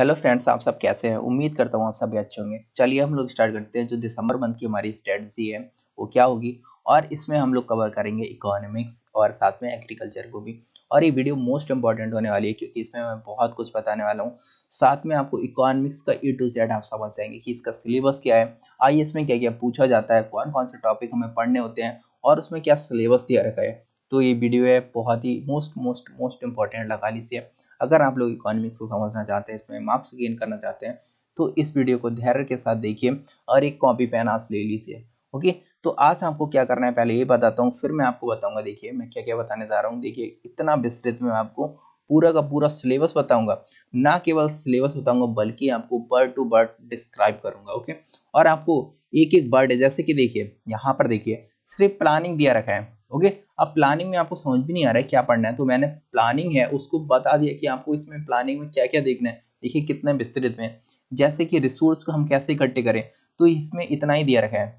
Hello friends आप सब कैसे हैं उम्मीद करता हूँ आप सब अच्छे होंगे चलिए हम लोग स्टार्ट करते हैं जो दिसंबर मंथ की हमारी स्ट्रेटजी है वो क्या होगी और इसमें हम लोग कवर करेंगे इकोनॉमिक्स और साथ में एग्रीकल्चर को भी और ये वीडियो मोस्ट इंपॉर्टेंट होने वाली है क्योंकि इसमें मैं बहुत कुछ बताने वाला हूँ साथ में आपको इकोनॉमिक्स का ए टू जेड आप समझ जाएंगे कि इसका सिलेबस क्या है आइए इसमें क्या क्या पूछा जाता है कौन कौन से टॉपिक हमें पढ़ने होते हैं और उसमें क्या सिलेबस दिया रखा है तो ये वीडियो है बहुत ही मोस्ट मोस्ट मोस्ट इम्पॉर्टेंट लगा लीजिए अगर आप लोग इकोनॉमिक्स को समझना चाहते हैं इसमें मार्क्स गेन करना चाहते हैं तो इस वीडियो को धैर्य के साथ देखिए और एक कॉपी पेन आज ले लीजिए ओके तो आज आपको क्या करना है पहले ये बताता हूँ फिर मैं आपको बताऊंगा देखिए मैं क्या क्या बताने जा रहा हूँ देखिए इतना विस्तृत में आपको पूरा का पूरा सिलेबस बताऊंगा ना केवल सिलेबस बताऊंगा बल्कि आपको बर्ड टू बर्ड डिस्क्राइब करूंगा ओके और आपको एक एक बर्ड है जैसे कि देखिए यहाँ पर देखिए सिर्फ प्लानिंग दिया रखा है ओके अब प्लानिंग में आपको समझ भी नहीं आ रहा है क्या पढ़ना है तो मैंने प्लानिंग है उसको बता दिया कि आपको इसमें प्लानिंग में क्या क्या देखना है देखिए कितने विस्तृत में जैसे कि रिसोर्स को हम कैसे इकट्ठे करें तो इसमें इतना ही दिया रखा है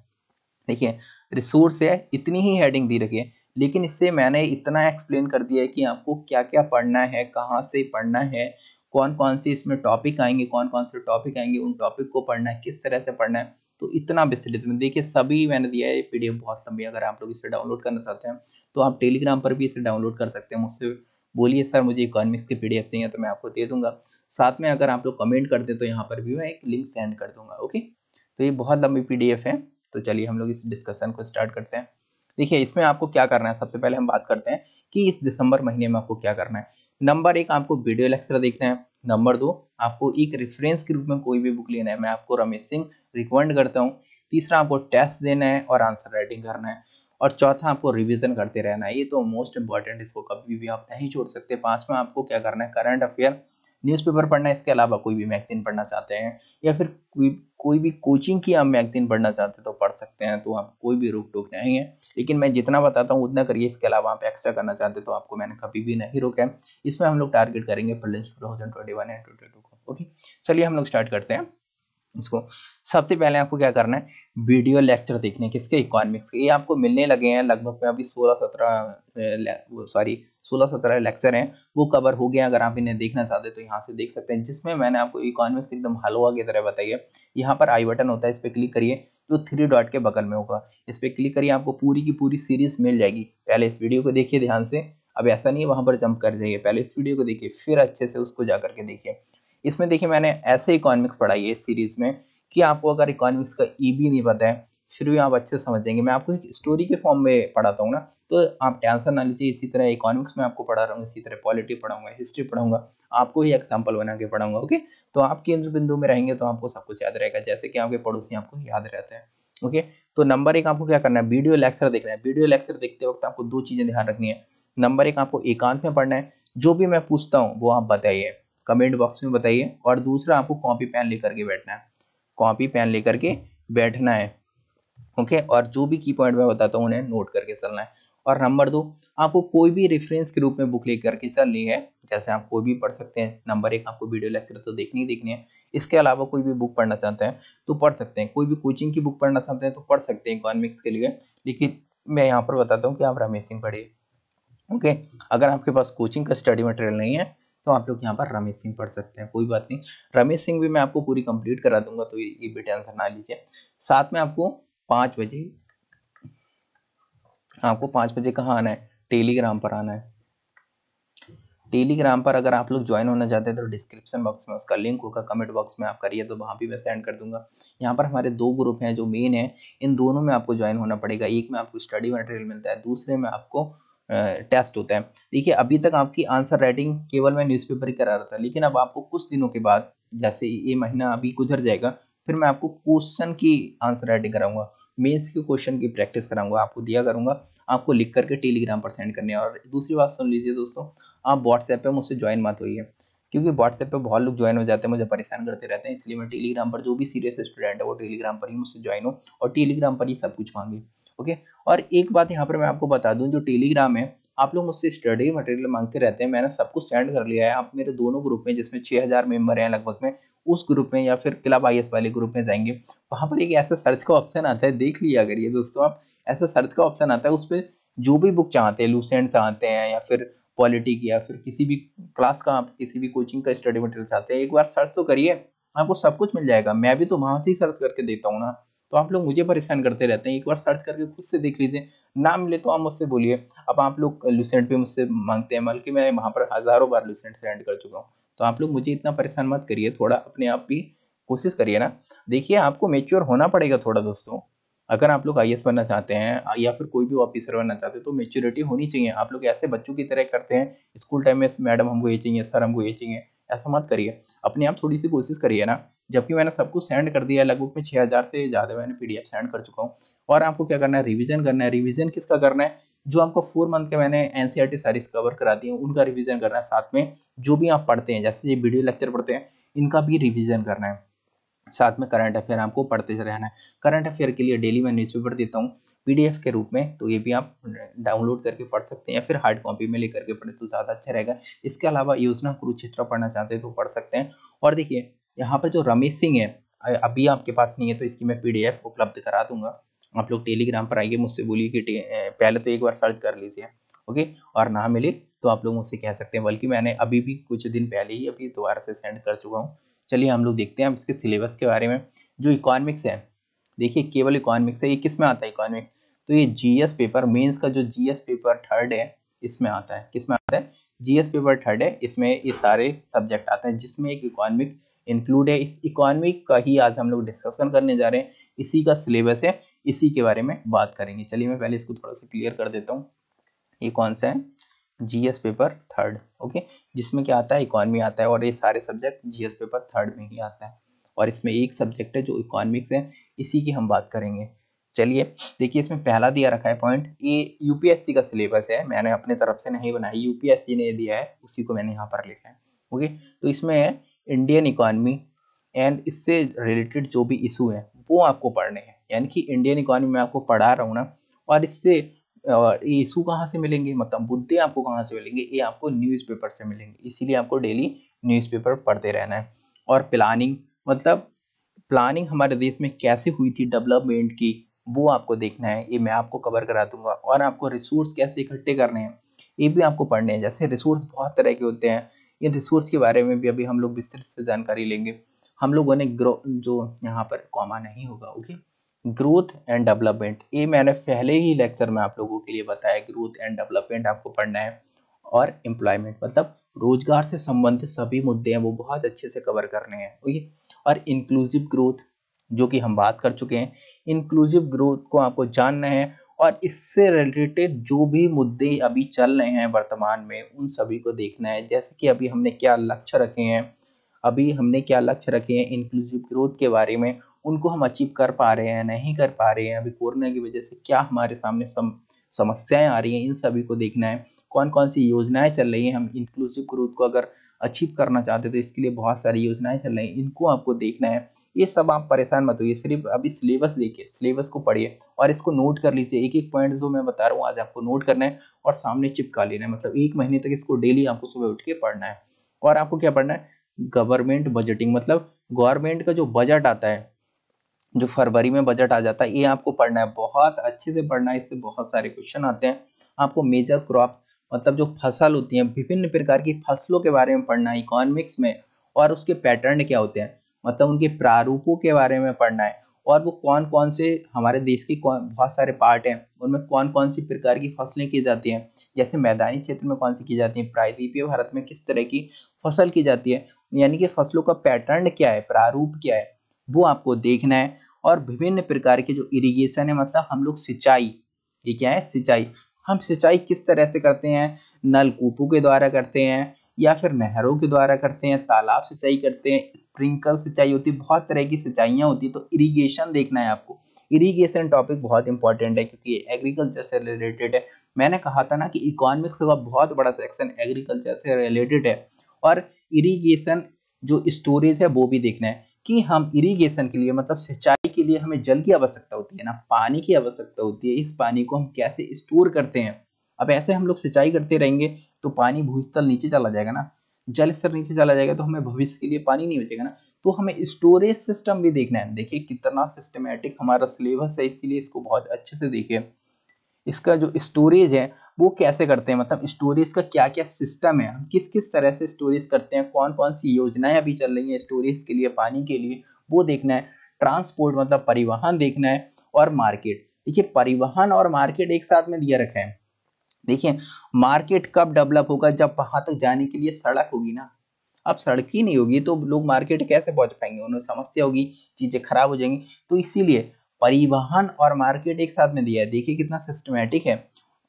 देखिए रिसोर्स है इतनी ही हेडिंग दी रखी है लेकिन इससे मैंने इतना एक्सप्लेन कर दिया है कि आपको क्या क्या पढ़ना है कहाँ से पढ़ना है कौन कौन से इसमें टॉपिक आएंगे कौन कौन से टॉपिक आएंगे उन टॉपिक को पढ़ना है किस तरह से पढ़ना है तो इतना विस्तृत तो में देखिए सभी मैंने दिया है पीडीएफ बहुत लंबी अगर आप लोग इसे डाउनलोड करना चाहते हैं तो आप टेलीग्राम पर भी इसे डाउनलोड कर सकते हैं मुझसे बोलिए सर मुझे इकोनॉमिक्स की पीडीएफ चाहिए तो मैं आपको दे दूंगा साथ में अगर आप लोग कमेंट करते हैं तो यहाँ पर भी मैं एक लिंक सेंड कर दूंगा ओके तो ये बहुत लंबी पीडीएफ है तो चलिए हम लोग इस डिस्कशन को स्टार्ट करते हैं देखिए इसमें आपको क्या करना है सबसे पहले हम बात करते हैं कि इस दिसंबर महीने में आपको क्या करना है नंबर एक आपको वीडियो लेक्चर देखना है नंबर दो आपको एक रेफरेंस के रूप में कोई भी बुक लेना है मैं आपको रमेश सिंह रिकमेंड करता हूँ तीसरा आपको टेस्ट देना है और आंसर राइटिंग करना है और चौथा आपको रिविजन करते रहना है ये तो मोस्ट इंपॉर्टेंट इसको कभी भी आप नहीं छोड़ सकते पांचवा आपको क्या करना है करंट अफेयर न्यूज़पेपर पढ़ना इसके अलावा कोई भी मैगज़ीन पढ़ना चाहते हैं या फिर कोई कोई भी कोचिंग की आप मैगज़ीन पढ़ना चाहते हैं तो पढ़ सकते हैं तो आप कोई भी रोक टोक नहीं है लेकिन मैं जितना बताता हूँ उतना करिए इसके अलावा आप एक्स्ट्रा करना चाहते हैं तो आपको मैंने कभी भी नहीं रोका है इसमें हम लोग टारगेट करेंगे ओके चलिए हम लोग स्टार्ट करते हैं इसको सबसे पहले आपको क्या करना है वीडियो लेक्चर देखने किसके इकोनॉमिक्स के ये आपको मिलने लगे हैं लगभग मैं अभी सोलह सत्रह सॉरी सोलह सत्रह लेक्चर हैं वो कवर हो गया अगर आप इन्हें देखना चाहते तो यहाँ से देख सकते हैं जिसमें मैंने आपको इकोनॉमिक्स एकदम हलवा की तरह बताइए यहाँ पर आई बटन होता है इस पर क्लिक करिए जो थ्री डॉट के बगल में होगा इस पर क्लिक करिए आपको पूरी की पूरी सीरीज मिल जाएगी पहले इस वीडियो को देखिए ध्यान से अब ऐसा नहीं है वहाँ पर जंप कर जाइए पहले इस वीडियो को देखिए फिर अच्छे से उसको जा करके देखिए इसमें देखिए मैंने ऐसे इकोनॉमिक्स पढ़ाई है इस सीरीज में कि आपको अगर इकोनॉमिक्स का ई e नहीं पता है शुरू आप अच्छे से समझेंगे मैं आपको एक स्टोरी के फॉर्म में पढ़ाता हूँ ना तो आप टेंशन ना लीजिए इसी तरह इकोनॉमिक्स में आपको पढ़ा रहा हूँ इसी तरह पॉलिटी पढ़ाऊंगा हिस्ट्री पढ़ाऊंगा आपको ही एग्जाम्पल बना के पढ़ाऊंगा ओके तो आप केंद्र बिंदु में रहेंगे तो आपको सब कुछ याद रहेगा जैसे कि आपके पड़ोसी आपको याद रहते हैं ओके तो नंबर एक आपको क्या करना है वीडियो लेक्चर देखना है वीडियो लेक्चर देखते वक्त आपको दो चीज़ें ध्यान रखनी है नंबर एक आपको एकांत में पढ़ना है जो भी मैं पूछता हूँ वो आप बताइए कमेंट बॉक्स में बताइए और दूसरा आपको कॉपी पेन लेकर के बैठना है कॉपी पेन लेकर के बैठना है ओके और जो भी की पॉइंट मैं बताता हूँ उन्हें नोट करके चलना है और नंबर दो आपको कोई भी रेफरेंस के रूप में बुक लेकर के चलनी है जैसे आप कोई भी पढ़ सकते हैं नंबर एक आपको वीडियो लेक्चर तो देखने ही देखने हैं इसके अलावा कोई भी बुक पढ़ना चाहते हैं तो पढ़ सकते हैं कोई भी कोचिंग की बुक पढ़ना चाहते हैं तो पढ़ सकते हैं इकोनॉमिक्स के लिए लेकिन मैं यहाँ पर बताता हूँ कि आप रमेश सिंह पढ़िए ओके अगर आपके पास कोचिंग का स्टडी मटेरियल नहीं है तो आप लोग यहाँ पर रमेश सिंह पढ़ सकते हैं कोई बात नहीं रमेश सिंह भी मैं आपको पूरी कंप्लीट करा दूंगा तो ये भी टेंशन ना लीजिए साथ में आपको पाँच बजे आपको पाँच बजे कहाँ आना है टेलीग्राम पर आना है टेलीग्राम पर अगर आप लोग ज्वाइन होना चाहते हैं तो डिस्क्रिप्शन बॉक्स में उसका लिंक होगा कमेंट बॉक्स में आप करिए तो वहाँ भी मैं सेंड कर दूंगा यहाँ पर हमारे दो ग्रुप हैं जो मेन है इन दोनों में आपको ज्वाइन होना पड़ेगा एक में आपको स्टडी मटेरियल मिलता है दूसरे में आपको टेस्ट होता है देखिए अभी तक आपकी आंसर राइटिंग केवल मैं न्यूज़पेपर ही करा रहा था लेकिन अब आपको कुछ दिनों के बाद जैसे ये महीना अभी गुजर जाएगा फिर मैं आपको क्वेश्चन की आंसर राइटिंग कराऊंगा मेंस के क्वेश्चन की प्रैक्टिस कराऊंगा आपको दिया करूंगा आपको लिख करके टेलीग्राम पर सेंड करने और दूसरी बात सुन लीजिए दोस्तों आप व्हाट्सएप पर मुझसे ज्वाइन मत होइए क्योंकि व्हाट्सएप पे बहुत लोग ज्वाइन हो जाते हैं मुझे परेशान करते रहते हैं इसलिए मैं टेलीग्राम पर जो भी सीरियस स्टूडेंट है वो टेलीग्राम पर ही मुझसे ज्वाइन हो और टेलीग्राम पर ही सब कुछ मांगे ओके और एक बात यहाँ पर मैं आपको बता दूँ जो टेलीग्राम है आप लोग मुझसे स्टडी मटेरियल मांगते रहते हैं मैंने सब कुछ सेंड कर लिया है आप मेरे दोनों ग्रुप में जिसमें हज़ार मेंबर हैं लगभग में उस ग्रुप में या फिर क्लब आई वाले ग्रुप में जाएंगे वहां पर एक ऐसा सर्च का ऑप्शन आता है देख लिया करिए दोस्तों आप ऐसा सर्च का ऑप्शन आता है उस पर जो भी बुक चाहते हैं लूसेंट चाहते हैं या फिर पॉलिटी की या फिर किसी भी क्लास का आप किसी भी कोचिंग का स्टडी मटेरियल चाहते हैं एक बार सर्च तो करिए आपको सब कुछ मिल जाएगा मैं भी तो वहाँ से ही सर्च करके देता हूँ ना तो आप लोग मुझे परेशान करते रहते हैं एक बार सर्च करके खुद से देख लीजिए ना मिले तो आप मुझसे बोलिए अब आप लोग लूसेंट भी मुझसे मांगते हैं बल्कि मैं वहाँ पर हज़ारों बार लूसेंट सेंड कर चुका हूँ तो आप लोग मुझे इतना परेशान मत करिए थोड़ा अपने आप भी कोशिश करिए ना देखिए आपको मेच्योर होना पड़ेगा थोड़ा दोस्तों अगर आप लोग आई बनना चाहते हैं या फिर कोई भी ऑफिसर बनना चाहते हैं तो मेच्योरिटी होनी चाहिए आप लोग ऐसे बच्चों की तरह करते हैं स्कूल टाइम में मैडम हमको ये चाहिए सर हमको ये चाहिए ऐसा मत करिए अपने आप थोड़ी सी कोशिश करिए ना जबकि मैंने सब कुछ सेंड कर दिया लगभग में हजार से ज़्यादा मैंने पी सेंड कर चुका हूँ और आपको क्या करना है रिविजन करना है रिविजन किसका करना है जो आपको फोर मंथ के मैंने एनसीईआरटी सारी कवर करा दी हूँ उनका रिविजन करना है साथ में जो भी आप पढ़ते हैं जैसे ये वीडियो लेक्चर पढ़ते हैं इनका भी रिविजन करना है साथ में करंट अफेयर आपको पढ़ते रहना है करंट अफेयर के लिए डेली मैं न्यूज़पेपर देता हूँ पीडीएफ के रूप में तो ये भी आप डाउनलोड करके पढ़ सकते हैं या फिर हार्ड कॉपी में लेकर के पढ़े तो ज़्यादा अच्छा रहेगा इसके अलावा योजना कुरुक्षेत्र पढ़ना चाहते हैं तो पढ़ सकते हैं और देखिए यहाँ पर जो रमेश सिंह है अभी आपके पास नहीं है तो इसकी मैं पीडीएफ उपलब्ध करा दूंगा आप लोग टेलीग्राम पर आइए मुझसे बोलिए कि पहले तो एक बार सर्च कर लीजिए ओके और ना मिले तो आप लोग मुझसे कह सकते हैं बल्कि मैंने अभी भी कुछ दिन पहले ही अभी दोबारा से सेंड कर चुका हूँ चलिए हम लोग देखते हैं इसके सिलेबस के बारे में जो इकोनॉमिक्स है देखिए केवल इकोनॉमिक्स है ये किस में आता है इकोनॉमिक्स तो ये जीएस पेपर मेंस का जो जीएस पेपर थर्ड है इसमें आता है किसमें आता है जीएस पेपर थर्ड है इसमें ये सारे सब्जेक्ट आते हैं जिसमें एक इकोनॉमिक इंक्लूड है इस इकोनॉमिक का ही आज हम लोग डिस्कशन करने जा रहे हैं इसी का सिलेबस है इसी के बारे में बात करेंगे चलिए मैं पहले इसको थोड़ा सा क्लियर कर देता हूँ ये कौन सा है जीएस पेपर थर्ड ओके जिसमें क्या आता है इकोनॉमी आता है और ये सारे सब्जेक्ट जीएस पेपर थर्ड में ही आता है और इसमें एक सब्जेक्ट है जो इकोनॉमिक्स है इसी की हम बात करेंगे चलिए देखिए इसमें पहला दिया रखा है पॉइंट ये यूपीएससी का सिलेबस है मैंने अपने तरफ से नहीं बनाया यूपीएससी ने दिया है उसी को मैंने यहाँ पर लिखा है ओके तो इसमें है इंडियन इकोनॉमी एंड इससे रिलेटेड जो भी इशू है वो आपको पढ़ने हैं यानी कि इंडियन इकोनॉमी में आपको पढ़ा रहा हूँ ना और इससे ये इशू कहाँ से मिलेंगे मतलब बुद्धि आपको कहाँ से मिलेंगे ये आपको न्यूज़पेपर से मिलेंगे इसीलिए आपको डेली न्यूज़पेपर पढ़ते रहना है और प्लानिंग मतलब प्लानिंग हमारे देश में कैसे हुई थी डेवलपमेंट की वो आपको देखना है ये मैं आपको कवर करा दूंगा और आपको रिसोर्स कैसे इकट्ठे करने हैं ये भी आपको पढ़ने हैं जैसे रिसोर्स बहुत तरह के होते हैं इन रिसोर्स के बारे में भी अभी हम लोग विस्तृत से जानकारी लेंगे हम लोगों ने ग्रो जो यहाँ पर कॉमा नहीं होगा ओके ग्रोथ एंड डेवलपमेंट ये मैंने पहले ही लेक्चर में आप लोगों के लिए बताया ग्रोथ एंड डेवलपमेंट आपको पढ़ना है और एम्प्लॉयमेंट मतलब रोजगार से संबंधित सभी मुद्दे हैं वो बहुत अच्छे से कवर करने हैं ओके और इंक्लूसिव ग्रोथ जो कि हम बात कर चुके हैं इंक्लूसिव ग्रोथ को आपको जानना है और इससे रिलेटेड जो भी मुद्दे अभी चल रहे हैं वर्तमान में उन सभी को देखना है जैसे कि अभी हमने क्या लक्ष्य रखे हैं अभी हमने क्या लक्ष्य रखे हैं इंक्लूसिव ग्रोथ के बारे में उनको हम अचीव कर पा रहे हैं नहीं कर पा रहे हैं अभी कोरोना की वजह से क्या हमारे सामने सम, समस्याएं आ रही हैं इन सभी को देखना है कौन कौन सी योजनाएं चल रही हैं हम इंक्लूसिव ग्रोथ को अगर अचीव करना चाहते हैं तो इसके लिए बहुत सारी योजनाएं चल रही हैं इनको आपको देखना है ये सब आप परेशान मत होइए सिर्फ अभी सिलेबस देखिए सिलेबस को पढ़िए और इसको नोट कर लीजिए एक एक पॉइंट जो मैं बता रहा हूँ आज आपको नोट करना है और सामने चिपका लेना है मतलब एक महीने तक इसको डेली आपको सुबह उठ के पढ़ना है और आपको क्या पढ़ना है गवर्नमेंट बजटिंग मतलब गवर्नमेंट का जो बजट आता है जो फरवरी में बजट आ जाता है ये आपको पढ़ना है बहुत अच्छे से पढ़ना है इससे बहुत सारे क्वेश्चन आते हैं आपको मेजर क्रॉप्स मतलब जो फसल होती है विभिन्न प्रकार की फसलों के बारे में पढ़ना है इकोनॉमिक्स में और उसके पैटर्न क्या होते हैं मतलब उनके प्रारूपों के बारे में पढ़ना है और वो कौन कौन से हमारे देश के बहुत सारे पार्ट हैं उनमें कौन कौन सी प्रकार की फसलें की जाती हैं जैसे मैदानी क्षेत्र में कौन सी की जाती है प्रायद्वीपीय भारत में किस तरह की फसल की जाती है यानी कि फसलों का पैटर्न क्या है प्रारूप क्या है वो आपको देखना है और विभिन्न प्रकार के जो इरिगेशन है मतलब हम लोग सिंचाई ये क्या है सिंचाई हम सिंचाई किस तरह से करते हैं नलकूपों के द्वारा करते हैं या फिर नहरों के द्वारा करते हैं तालाब सिंचाई करते हैं स्प्रिंकल सिंचाई होती है बहुत तरह की सिंचाइयाँ होती है तो इरीगेशन देखना है आपको इरीगेशन टॉपिक बहुत इंपॉर्टेंट है क्योंकि एग्रीकल्चर से रिलेटेड है मैंने कहा था ना कि इकोनॉमिक्स का बहुत बड़ा सेक्शन एग्रीकल्चर से रिलेटेड है और इरीगेशन जो स्टोरेज है वो भी देखना है कि हम इरिगेशन के लिए मतलब सिंचाई के लिए हमें जल की आवश्यकता होती है ना पानी की आवश्यकता होती है इस पानी को हम कैसे स्टोर करते हैं अब ऐसे हम लोग सिंचाई करते रहेंगे तो पानी भूस्थल नीचे चला जाएगा ना जल स्तर नीचे चला जाएगा तो हमें भविष्य के लिए पानी नहीं बचेगा ना तो हमें स्टोरेज सिस्टम भी देखना है देखिए कितना सिस्टमेटिक हमारा सिलेबस है इसीलिए इसको बहुत अच्छे से देखिए इसका जो स्टोरेज है वो कैसे करते हैं मतलब स्टोरेज का क्या क्या सिस्टम है हम किस किस तरह से स्टोरेज करते हैं कौन कौन सी योजनाएं अभी चल रही हैं स्टोरेज के लिए पानी के लिए वो देखना है ट्रांसपोर्ट मतलब परिवहन देखना है और मार्केट देखिए परिवहन और मार्केट एक साथ में दिया रखा है देखिए मार्केट कब डेवलप होगा जब वहां तक जाने के लिए सड़क होगी ना अब सड़क ही नहीं होगी तो लोग मार्केट कैसे पहुंच पाएंगे उन्हें समस्या होगी चीजें खराब हो जाएंगी तो इसीलिए परिवहन और मार्केट एक साथ में दिया है देखिए कितना सिस्टमेटिक है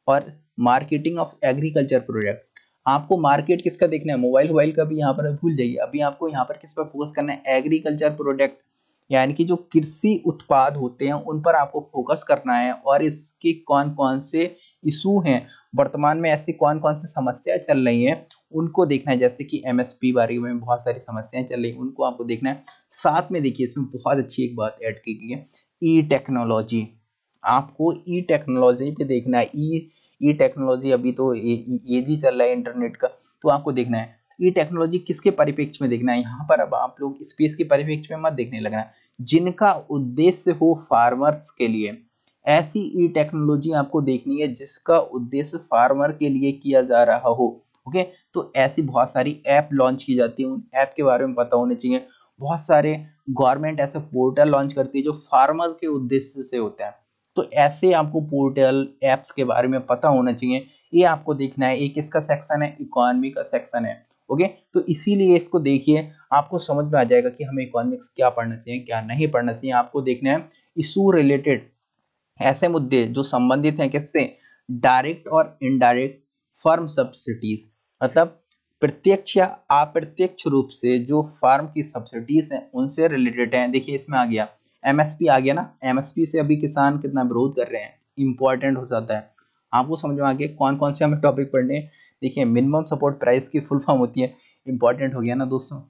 और मार्केटिंग ऑफ एग्रीकल्चर प्रोडक्ट आपको मार्केट किसका देखना है मोबाइल वोबाइल का भी यहाँ पर भूल जाइए अभी आपको यहाँ पर किस पर फोकस करना है एग्रीकल्चर प्रोडक्ट यानी कि जो कृषि उत्पाद होते हैं उन पर आपको फोकस करना है और इसके कौन कौन से इशू हैं वर्तमान में ऐसी कौन कौन सी समस्या चल रही हैं उनको देखना है जैसे कि एमएसपी बारे में बहुत सारी समस्याएं चल रही हैं उनको आपको देखना है साथ में देखिए इसमें बहुत अच्छी एक बात ऐड की गई है ई टेक्नोलॉजी आपको ई टेक्नोलॉजी पे देखना है ई e ई टेक्नोलॉजी अभी तो ये ही चल रहा है इंटरनेट का तो आपको देखना है ई टेक्नोलॉजी किसके परिप्रेक्ष्य में देखना है यहाँ पर अब आप लोग स्पेस के परिप्रेक्ष्य में मत देखने लगना जिनका उद्देश्य हो फार्मर्स के लिए ऐसी ई टेक्नोलॉजी आपको देखनी है जिसका उद्देश्य फार्मर के लिए किया जा रहा हो ओके तो ऐसी बहुत सारी ऐप लॉन्च की जाती है उन ऐप के बारे में पता होने चाहिए बहुत सारे गवर्नमेंट ऐसे पोर्टल लॉन्च करती है जो फार्मर के उद्देश्य से होता है तो ऐसे आपको पोर्टल एप्स के बारे में पता होना चाहिए ये आपको देखना है एक इसका सेक्शन है इकोनॉमी का सेक्शन है ओके तो इसीलिए इसको देखिए आपको समझ में आ जाएगा कि हमें इकोनॉमिक्स क्या पढ़ना चाहिए क्या नहीं पढ़ना चाहिए आपको देखना है इशू रिलेटेड ऐसे मुद्दे जो संबंधित हैं किससे डायरेक्ट और इनडायरेक्ट फर्म सब्सिडीज मतलब प्रत्यक्ष या अप्रत्यक्ष रूप से जो फार्म की सब्सिडीज हैं उनसे रिलेटेड हैं देखिए इसमें आ गया एमएसपी आ गया ना एमएसपी से अभी किसान कितना विरोध कर रहे हैं इंपॉर्टेंट हो जाता है आपको समझ में आ गया कौन कौन से हमें टॉपिक पढ़ने देखिए मिनिमम सपोर्ट प्राइस की फुल फॉर्म होती है इंपॉर्टेंट हो गया ना दोस्तों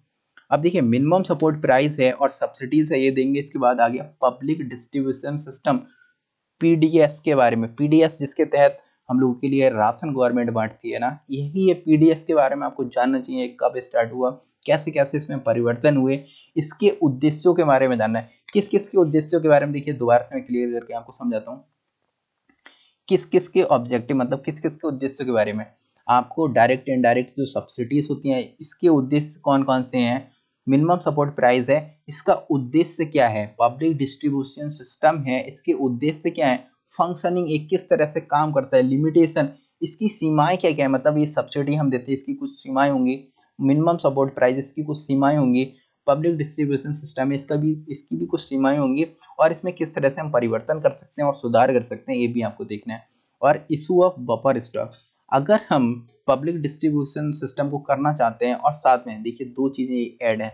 अब देखिए मिनिमम सपोर्ट प्राइस है और सब्सिडीज है ये देंगे इसके बाद आ गया पब्लिक डिस्ट्रीब्यूशन सिस्टम पीडीएस के बारे में पीडीएस जिसके तहत हम लोगों के लिए राशन गवर्नमेंट बांटती है ना यही ये पी के बारे में आपको जानना चाहिए कब स्टार्ट हुआ कैसे कैसे इसमें परिवर्तन हुए इसके उद्देश्यों के बारे में जानना है किस किस के उद्देश्यों के बारे में देखिए दोबारा से मैं क्लियर करके आपको समझाता हूँ किस किस के ऑब्जेक्टिव मतलब किस किस के उद्देश्यों के बारे में आपको डायरेक्ट इनडायरेक्ट जो सब्सिडीज होती हैं इसके उद्देश्य कौन कौन से हैं मिनिमम सपोर्ट प्राइस है इसका उद्देश्य क्या है पब्लिक डिस्ट्रीब्यूशन सिस्टम है इसके उद्देश्य क्या है फंक्शनिंग एक किस तरह से काम करता है लिमिटेशन इसकी सीमाएं क्या क्या है मतलब ये सब्सिडी हम देते हैं इसकी कुछ सीमाएं होंगी मिनिमम सपोर्ट प्राइस इसकी कुछ सीमाएं होंगी पब्लिक डिस्ट्रीब्यूशन सिस्टम है इसका भी इसकी भी कुछ सीमाएं होंगी और इसमें किस तरह से हम परिवर्तन कर सकते हैं और सुधार कर सकते हैं ये भी आपको देखना है और इशू ऑफ बफर स्टॉक अगर हम पब्लिक डिस्ट्रीब्यूशन सिस्टम को करना चाहते हैं और साथ में देखिए दो चीज़ें ऐड हैं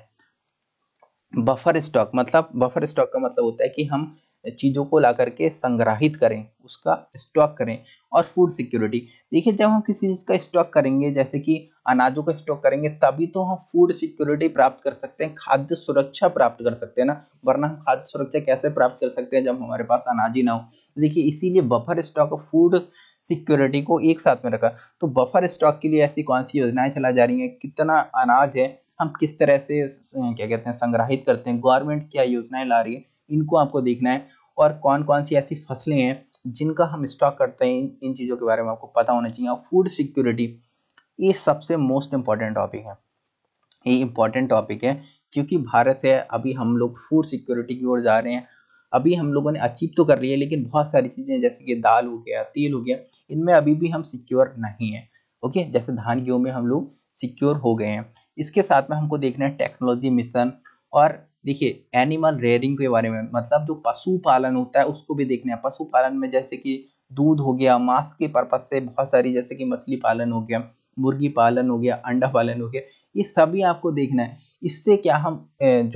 बफर स्टॉक मतलब बफर स्टॉक का मतलब होता है कि हम चीज़ों को ला करके संग्रहित करें उसका स्टॉक करें और फूड सिक्योरिटी देखिए जब हम किसी चीज़ का स्टॉक करेंगे जैसे कि अनाजों का स्टॉक करेंगे तभी तो हम फूड सिक्योरिटी प्राप्त कर सकते हैं खाद्य सुरक्षा प्राप्त कर सकते हैं ना वरना हम खाद्य सुरक्षा कैसे प्राप्त कर सकते हैं जब हमारे पास अनाज ही ना हो देखिए इसीलिए buffer stock of food security को एक साथ में रखा तो बफर स्टॉक के लिए ऐसी कौन सी योजनाएं चलाई जा रही हैं कितना अनाज है हम किस तरह से क्या कहते हैं संग्रहित करते हैं गवर्नमेंट क्या योजनाएं ला रही है इनको आपको देखना है और कौन कौन सी ऐसी फसलें हैं जिनका हम स्टॉक करते हैं इन चीज़ों के बारे में आपको पता होना चाहिए और फूड सिक्योरिटी ये सबसे मोस्ट इम्पॉर्टेंट टॉपिक है ये इम्पॉर्टेंट टॉपिक है क्योंकि भारत है अभी हम लोग फूड सिक्योरिटी की ओर जा रहे हैं अभी हम लोगों ने अचीव तो कर लिया लेकिन बहुत सारी चीज़ें जैसे कि दाल हो गया तेल हो गया इनमें अभी भी हम सिक्योर नहीं हैं ओके जैसे धान गेहूँ में हम लोग सिक्योर हो गए हैं इसके साथ में हमको देखना है टेक्नोलॉजी मिशन और देखिए एनिमल रेयरिंग के बारे में मतलब जो पशुपालन होता है उसको भी देखना है पशुपालन में जैसे कि दूध हो गया मांस के पर्पज से बहुत सारी जैसे कि मछली पालन हो गया मुर्गी पालन हो गया अंडा पालन हो गया ये सभी आपको देखना है इससे क्या हम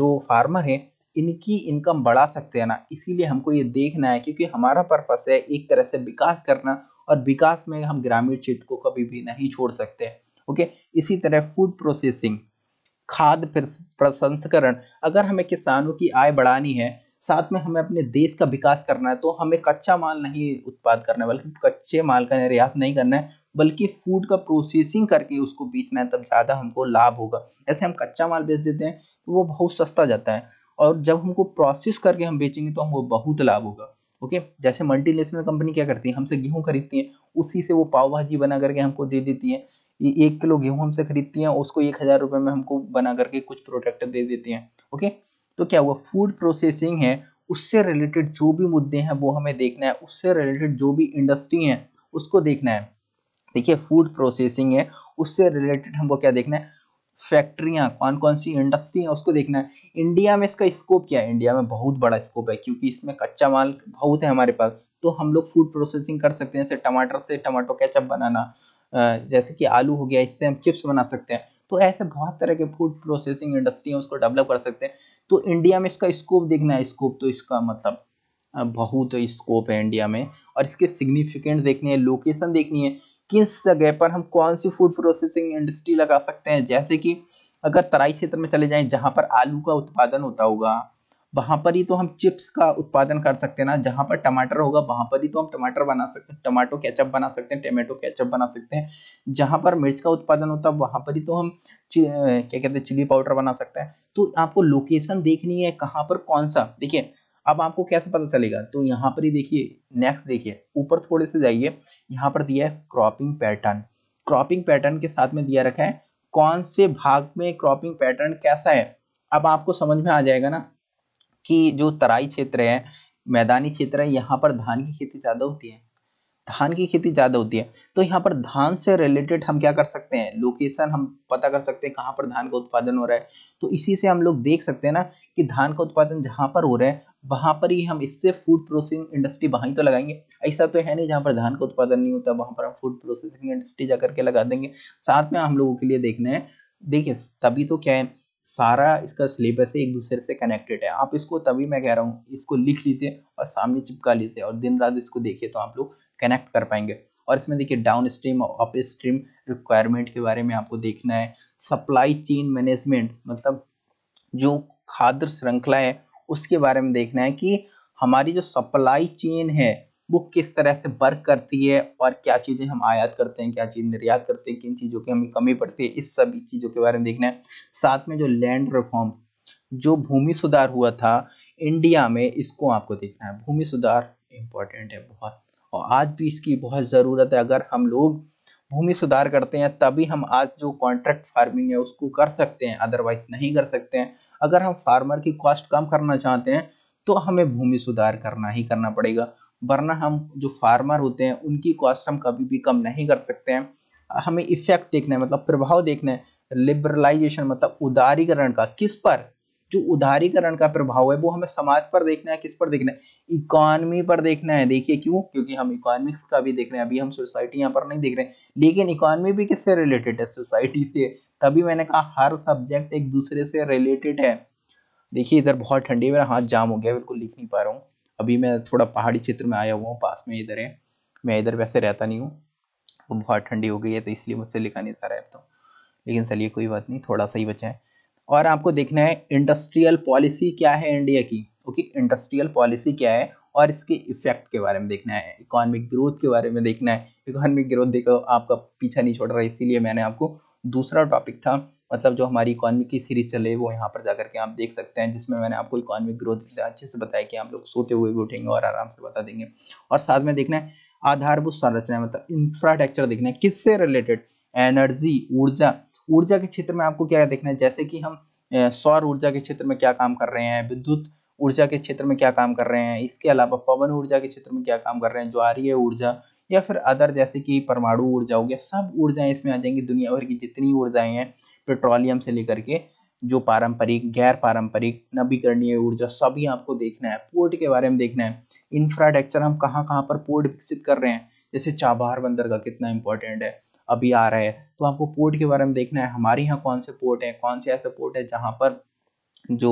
जो फार्मर हैं इनकी इनकम बढ़ा सकते हैं ना इसीलिए हमको ये देखना है क्योंकि हमारा पर्पज़ है एक तरह से विकास करना और विकास में हम ग्रामीण क्षेत्र को कभी भी नहीं छोड़ सकते ओके इसी तरह फूड प्रोसेसिंग खाद प्रसंस्करण अगर हमें किसानों की आय बढ़ानी है साथ में हमें अपने देश का विकास करना है तो हमें कच्चा माल नहीं उत्पाद करना है बल्कि कच्चे माल का निर्यात नहीं करना है बल्कि फूड का प्रोसेसिंग करके उसको बेचना है तब ज़्यादा हमको लाभ होगा ऐसे हम कच्चा माल बेच देते हैं तो वो बहुत सस्ता जाता है और जब हमको प्रोसेस करके हम बेचेंगे तो हमको बहुत लाभ होगा ओके जैसे मल्टीनेशनल कंपनी क्या करती है हमसे गेहूँ खरीदती है उसी से वो पाव भाजी बना करके हमको दे देती है ये एक किलो गेहूं हमसे खरीदती हैं उसको एक हजार रुपए में हमको बना करके कुछ प्रोडक्ट दे देती हैं ओके तो क्या हुआ फूड प्रोसेसिंग है उससे रिलेटेड जो भी मुद्दे हैं वो हमें देखना है उससे रिलेटेड जो भी इंडस्ट्री है उसको देखना है देखिए फूड प्रोसेसिंग है उससे रिलेटेड हमको क्या देखना है फैक्ट्रियां कौन कौन सी इंडस्ट्री है उसको देखना है इंडिया में इसका स्कोप क्या है इंडिया में बहुत बड़ा स्कोप है क्योंकि इसमें कच्चा माल बहुत है हमारे पास तो हम लोग फूड प्रोसेसिंग कर सकते हैं जैसे टमाटर से टमाटो केचप बनाना जैसे कि आलू हो गया इससे हम चिप्स बना सकते हैं तो ऐसे बहुत तरह के फूड प्रोसेसिंग इंडस्ट्री उसको डेवलप कर सकते हैं तो इंडिया में इसका स्कोप देखना है स्कोप तो इसका मतलब बहुत स्कोप है इंडिया में और इसके सिग्निफिकेंट देखने हैं लोकेशन देखनी है किस जगह पर हम कौन सी फूड प्रोसेसिंग इंडस्ट्री लगा सकते हैं जैसे कि अगर तराई क्षेत्र में चले जाएं जहां पर आलू का उत्पादन होता होगा वहां पर ही तो हम चिप्स का उत्पादन कर सकते हैं ना जहां पर टमाटर होगा वहां पर ही तो हम टमाटर बना सकते हैं टमाटो कैचअप बना सकते हैं टमाटो कैचअप बना सकते हैं जहां पर मिर्च का उत्पादन होता है वहां पर ही तो हम क्या कहते हैं चिली पाउडर बना सकते हैं तो आपको लोकेशन देखनी है कहाँ पर कौन सा देखिये अब आपको कैसे पता चलेगा तो यहाँ पर ही देखिए नेक्स्ट देखिए ऊपर थोड़े से जाइए यहाँ पर दिया है क्रॉपिंग पैटर्न क्रॉपिंग पैटर्न के साथ में दिया रखा है कौन से भाग में क्रॉपिंग पैटर्न कैसा है अब आपको समझ में आ जाएगा ना की जो तराई क्षेत्र है मैदानी क्षेत्र है यहाँ पर धान की खेती ज़्यादा होती है धान की खेती ज़्यादा होती है तो यहाँ पर धान से रिलेटेड हम क्या कर सकते हैं लोकेशन हम पता कर सकते हैं कहाँ पर धान का उत्पादन हो रहा है तो इसी से हम लोग देख सकते हैं ना कि धान का उत्पादन जहाँ पर हो रहा है वहां पर ही हम इससे फूड प्रोसेसिंग इंडस्ट्री वहां तो लगाएंगे ऐसा तो है नहीं जहाँ पर धान का उत्पादन नहीं होता वहां पर हम फूड प्रोसेसिंग इंडस्ट्री जा करके लगा देंगे साथ में हम लोगों के लिए देखना है देखिए तभी तो क्या है सारा इसका सिलेबस एक दूसरे से कनेक्टेड है आप इसको तभी मैं कह रहा हूँ इसको लिख लीजिए और सामने चिपका लीजिए और दिन रात इसको देखिए तो आप लोग कनेक्ट कर पाएंगे और इसमें देखिए डाउन स्ट्रीम और अप स्ट्रीम रिक्वायरमेंट के बारे में आपको देखना है सप्लाई चेन मैनेजमेंट मतलब जो खाद्य श्रृंखला है उसके बारे में देखना है कि हमारी जो सप्लाई चेन है वो किस तरह से वर्क करती है और क्या चीज़ें हम आयात करते हैं क्या चीज़ निर्यात करते हैं किन चीज़ों की हमें कमी पड़ती है इस सभी चीज़ों के बारे में देखना है साथ में जो लैंड रिफॉर्म जो भूमि सुधार हुआ था इंडिया में इसको आपको देखना है भूमि सुधार इंपॉर्टेंट है बहुत और आज भी इसकी बहुत ज़रूरत है अगर हम लोग भूमि सुधार करते हैं तभी हम आज जो कॉन्ट्रैक्ट फार्मिंग है उसको कर सकते हैं अदरवाइज नहीं कर सकते हैं अगर हम फार्मर की कॉस्ट कम करना चाहते हैं तो हमें भूमि सुधार करना ही करना पड़ेगा वरना हम जो फार्मर होते हैं उनकी कॉस्ट हम कभी भी कम नहीं कर सकते हैं हमें इफेक्ट देखना है मतलब प्रभाव देखना है लिबरलाइजेशन मतलब उदारीकरण का किस पर जो उदारीकरण का प्रभाव है वो हमें समाज पर देखना है किस पर देखना है इकोनॉमी पर देखना है देखिए क्यों क्योंकि हम इकोनॉमिक्स का भी देख रहे हैं अभी हम सोसाइटी यहाँ पर नहीं देख रहे हैं लेकिन इकोनॉमी भी किससे रिलेटेड है सोसाइटी से तभी मैंने कहा हर सब्जेक्ट एक दूसरे से रिलेटेड है देखिए इधर बहुत ठंडी मेरा हाथ जाम हो गया बिल्कुल लिख नहीं पा रहा हूँ अभी मैं थोड़ा पहाड़ी क्षेत्र में आया हुआ हूँ पास में इधर है मैं इधर वैसे रहता नहीं हूँ वो बहुत ठंडी हो गई है तो इसलिए मुझसे लिखा नहीं जा रहा है तो लेकिन चलिए कोई बात नहीं थोड़ा सा ही बचा है और आपको देखना है इंडस्ट्रियल पॉलिसी क्या है इंडिया की ओके इंडस्ट्रियल पॉलिसी क्या है और इसके इफेक्ट के बारे में देखना है इकोनॉमिक ग्रोथ के बारे में देखना है इकोनॉमिक ग्रोथ देखो आपका पीछा नहीं छोड़ रहा है इसीलिए मैंने आपको दूसरा टॉपिक था मतलब जो हमारी इकॉनमी की सीरीज चल रही है वो यहाँ पर जाकर के आप देख सकते हैं जिसमें मैंने आपको इकॉनमिक ग्रोथ अच्छे से बताया कि आप लोग सोते हुए भी उठेंगे और आराम से बता देंगे और साथ में देखना है आधारभूत संरचना मतलब इंफ्रास्ट्रक्चर देखना है किससे रिलेटेड एनर्जी ऊर्जा ऊर्जा के क्षेत्र में आपको क्या देखना है जैसे कि हम सौर ऊर्जा के क्षेत्र में क्या काम कर रहे हैं विद्युत ऊर्जा के क्षेत्र में क्या काम कर रहे हैं इसके अलावा पवन ऊर्जा के क्षेत्र में क्या काम कर रहे हैं ज्वारीय ऊर्जा या फिर अदर जैसे कि परमाणु ऊर्जा हो गया सब ऊर्जाएं इसमें आ जाएंगी दुनिया भर की जितनी ऊर्जाएं हैं पेट्रोलियम से लेकर के जो पारंपरिक गैर पारंपरिक नवीकरणीय ऊर्जा सभी आपको देखना है पोर्ट के बारे में देखना है इंफ्रास्ट्रक्चर हम कहाँ कहाँ पर पोर्ट विकसित कर रहे हैं जैसे चाबहार बंदर का कितना इंपॉर्टेंट है अभी आ रहा है तो आपको पोर्ट के बारे में देखना है हमारे यहाँ कौन से पोर्ट है कौन से ऐसे पोर्ट है जहाँ पर जो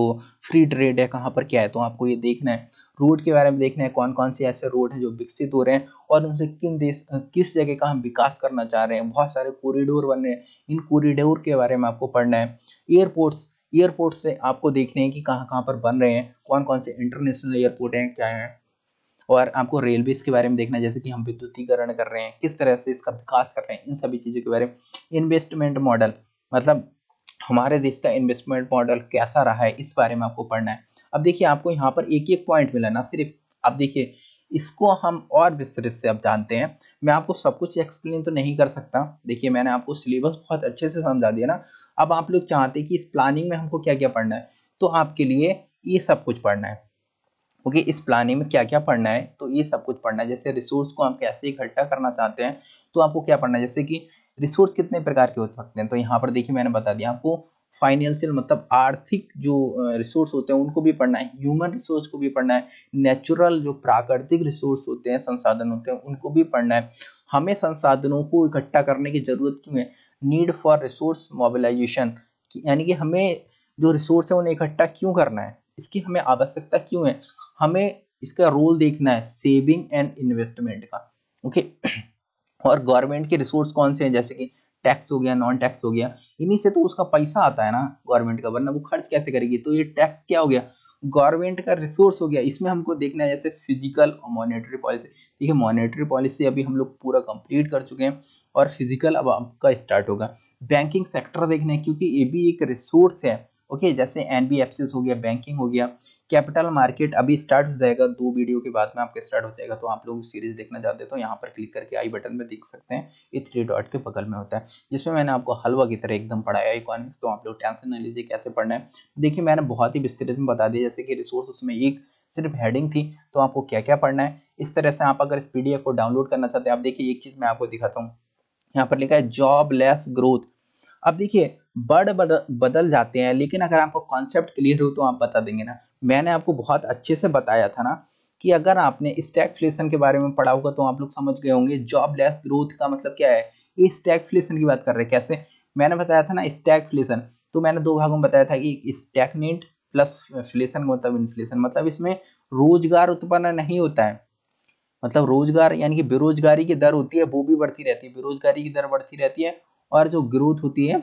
फ्री ट्रेड है कहाँ पर क्या है तो आपको ये देखना है रूट के बारे में देखना है कौन कौन से ऐसे रोड हैं जो विकसित हो रहे हैं और उनसे किन देश किस जगह का हम विकास करना चाह रहे हैं बहुत सारे कॉरिडोर बन रहे हैं इन कॉरिडोर के बारे में आपको पढ़ना है एयरपोर्ट्स एयरपोर्ट से आपको देखने हैं कि कहाँ कहाँ पर बन रहे हैं कौन कौन से इंटरनेशनल एयरपोर्ट हैं क्या हैं और आपको रेलवे के बारे में देखना है जैसे कि हम विद्युतीकरण कर रहे हैं किस तरह से इसका विकास कर रहे हैं इन सभी चीज़ों के बारे में इन्वेस्टमेंट मॉडल मतलब हमारे देश का इन्वेस्टमेंट मॉडल कैसा रहा है इस बारे में आपको पढ़ना है अब देखिए आपको यहाँ पर एक एक पॉइंट मिला ना सिर्फ अब देखिए इसको हम और विस्तृत से अब जानते हैं मैं आपको सब कुछ एक्सप्लेन तो नहीं कर सकता देखिए मैंने आपको सिलेबस बहुत अच्छे से समझा दिया ना अब आप लोग चाहते कि इस प्लानिंग में हमको क्या क्या पढ़ना है तो आपके लिए ये सब कुछ पढ़ना है ओके इस प्लानिंग में क्या क्या पढ़ना है तो ये सब कुछ पढ़ना है जैसे रिसोर्स को हम कैसे इकट्ठा करना चाहते हैं तो आपको क्या पढ़ना है जैसे कि रिसोर्स कितने प्रकार के हो सकते हैं तो यहाँ पर देखिए मैंने बता दिया आपको फाइनेंशियल मतलब आर्थिक जो रिसोर्स होते हैं उनको भी पढ़ना है ह्यूमन रिसोर्स को भी पढ़ना है नेचुरल जो प्राकृतिक रिसोर्स होते हैं संसाधन होते हैं उनको भी पढ़ना है हमें संसाधनों को इकट्ठा करने की जरूरत क्यों है नीड फॉर रिसोर्स मोबिलाइजेशन यानी कि हमें जो रिसोर्स है उन्हें इकट्ठा क्यों करना है इसकी हमें आवश्यकता क्यों है हमें इसका रोल देखना है सेविंग एंड इन्वेस्टमेंट का ओके okay? और गवर्नमेंट के रिसोर्स कौन से हैं जैसे कि टैक्स हो गया नॉन टैक्स हो गया इन्हीं से तो उसका पैसा आता है ना गवर्नमेंट का वरना वो खर्च कैसे करेगी तो ये टैक्स क्या हो गया गवर्नमेंट का रिसोर्स हो गया इसमें हमको देखना है जैसे फिजिकल और मॉनेटरी पॉलिसी देखिए मॉनेटरी पॉलिसी अभी हम लोग पूरा कंप्लीट कर चुके हैं और फिजिकल अब आपका स्टार्ट होगा बैंकिंग सेक्टर देखना है क्योंकि ये भी एक रिसोर्स है ओके जैसे एन हो गया बैंकिंग हो गया कैपिटल मार्केट अभी स्टार्ट हो जाएगा दो वीडियो के बाद में आपके स्टार्ट हो जाएगा तो आप लोग सीरीज देखना चाहते हैं तो यहाँ पर क्लिक करके आई बटन में देख सकते हैं ये थ्री डॉट के बगल में होता है जिसमें मैंने आपको हलवा की तरह एकदम पढ़ाया इकोनॉमिक्स तो आप लोग टेंशन ना लीजिए कैसे पढ़ना है देखिए मैंने बहुत ही विस्तृत में बता दिया जैसे कि रिसोर्स उसमें एक सिर्फ हेडिंग थी तो आपको क्या क्या पढ़ना है इस तरह से आप अगर इस पीडीएफ को डाउनलोड करना चाहते हैं आप देखिए एक चीज़ मैं आपको दिखाता हूँ यहाँ पर लिखा है जॉब ग्रोथ अब देखिए बर्ड बदल जाते हैं लेकिन अगर आपको कॉन्सेप्ट क्लियर हो तो आप बता देंगे ना मैंने आपको बहुत अच्छे से बताया था ना कि अगर आपने स्टैगफ्लेशन के बारे में पढ़ा होगा तो आप लोग समझ गए होंगे जॉबलेस ग्रोथ का मतलब क्या है स्टैक की बात कर रहे हैं कैसे मैंने बताया था ना स्टैगफ्लेशन तो मैंने दो भागों में बताया था कि एक प्लस फ्लेशन मतलब इन्फ्लेशन मतलब इसमें रोजगार उत्पन्न नहीं होता है मतलब रोजगार यानी कि बेरोजगारी की दर होती है वो भी बढ़ती रहती है बेरोजगारी की दर बढ़ती रहती है और जो ग्रोथ होती है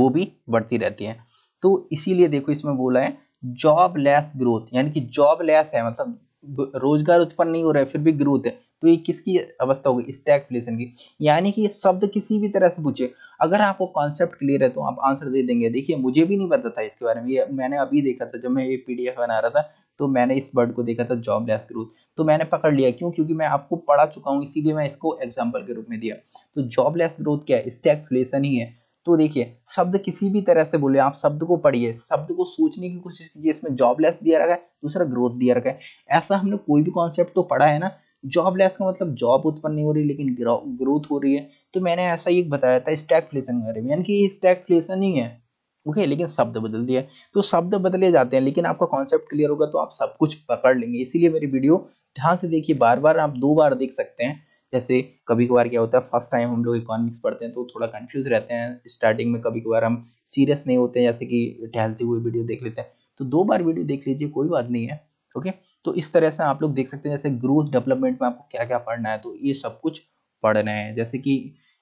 वो भी बढ़ती रहती है तो इसीलिए देखो इसमें बोला है जॉब लेस ग्रोथ यानी कि जॉब लेस है मतलब रोजगार उत्पन्न नहीं हो रहा है फिर भी ग्रोथ है तो ये किसकी अवस्था होगी फ्लेशन की यानी कि शब्द किसी भी तरह से पूछे अगर आपको कॉन्सेप्ट क्लियर है तो आप आंसर दे देंगे देखिए मुझे भी नहीं पता था इसके बारे में ये मैंने अभी देखा था जब मैं ये पीडीएफ बना रहा था तो मैंने इस वर्ड को देखा था जॉबलेस ग्रोथ तो मैंने पकड़ लिया क्यों क्योंकि मैं आपको पढ़ा चुका हूँ इसीलिए मैं इसको एग्जाम्पल के रूप में दिया तो जॉबलेस ग्रोथ क्या है स्टैगफ्लेशन ही है तो देखिए शब्द किसी भी तरह से बोले आप शब्द को पढ़िए शब्द को सोचने की कोशिश कीजिए इसमें जॉबलेस दिया रखा है दूसरा ग्रोथ दिया रखा है ऐसा हमने कोई भी कॉन्सेप्ट तो पढ़ा है ना जॉबलेस का मतलब जॉब उत्पन्न नहीं हो रही लेकिन ग्रोथ हो रही है तो मैंने ऐसा ही बताया था स्टैगफ्लेशन के बारे में यानी कि स्टैगफ्लेशन ही है ओके लेकिन शब्द बदल दिया तो शब्द बदले जाते हैं लेकिन आपका कॉन्सेप्ट क्लियर होगा तो आप सब कुछ पकड़ लेंगे इसीलिए मेरी वीडियो ध्यान से देखिए बार बार आप दो बार देख सकते हैं जैसे कभी कभार क्या होता है फर्स्ट टाइम हम लोग इकोनॉमिक्स पढ़ते हैं तो थोड़ा कंफ्यूज रहते हैं स्टार्टिंग में कभी कभार हम सीरियस नहीं होते हैं जैसे कि टहलते हुए वीडियो देख लेते हैं तो दो बार वीडियो देख लीजिए कोई बात नहीं है ओके तो इस तरह से आप लोग देख सकते हैं जैसे ग्रोथ डेवलपमेंट में आपको क्या क्या पढ़ना है तो ये सब कुछ पढ़ना है जैसे कि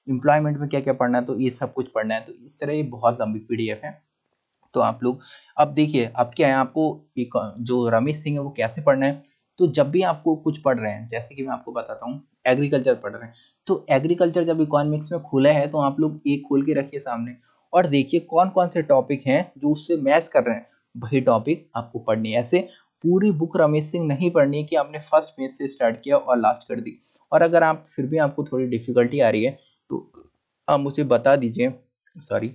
एम्प्लॉयमेंट में क्या क्या पढ़ना है तो ये सब कुछ पढ़ना है तो इस तरह ये बहुत लंबी पीडीएफ है तो आप लोग अब देखिए अब क्या है आपको एक जो रमेश सिंह है वो कैसे पढ़ना है तो जब भी आपको कुछ पढ़ रहे हैं जैसे कि मैं आपको बताता हूँ एग्रीकल्चर पढ़ रहे हैं तो एग्रीकल्चर जब इकोनॉमिक्स में खुला है तो आप लोग एक खोल के रखिए सामने और देखिए कौन कौन से टॉपिक हैं जो उससे मैच कर रहे हैं वही टॉपिक आपको पढ़नी है ऐसे पूरी बुक रमेश सिंह नहीं पढ़नी है कि आपने फर्स्ट पेज से स्टार्ट किया और लास्ट कर दी और अगर आप फिर भी आपको थोड़ी डिफिकल्टी आ रही है तो आप मुझे बता दीजिए सॉरी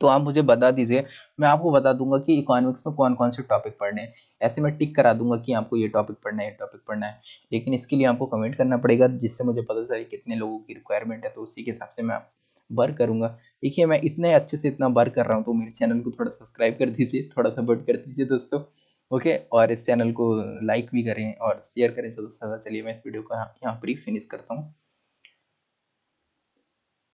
तो आप मुझे बता दीजिए मैं आपको बता दूंगा कि इकोनॉमिक्स में कौन कौन से टॉपिक पढ़ने हैं ऐसे मैं टिक करा दूंगा कि आपको ये टॉपिक पढ़ना है ये टॉपिक पढ़ना है लेकिन इसके लिए आपको कमेंट करना पड़ेगा जिससे मुझे पता चले कितने लोगों की रिक्वायरमेंट है तो उसी के हिसाब से मैं वर्क करूंगा देखिए मैं इतने अच्छे से इतना वर्क कर रहा हूँ तो मेरे चैनल को थोड़ा सब्सक्राइब कर दीजिए थोड़ा सपोर्ट कर दीजिए दोस्तों ओके और इस चैनल को लाइक भी करें और शेयर करें चलो तो सदा चलिए मैं इस वीडियो को यहाँ पर ही फिनिश करता हूँ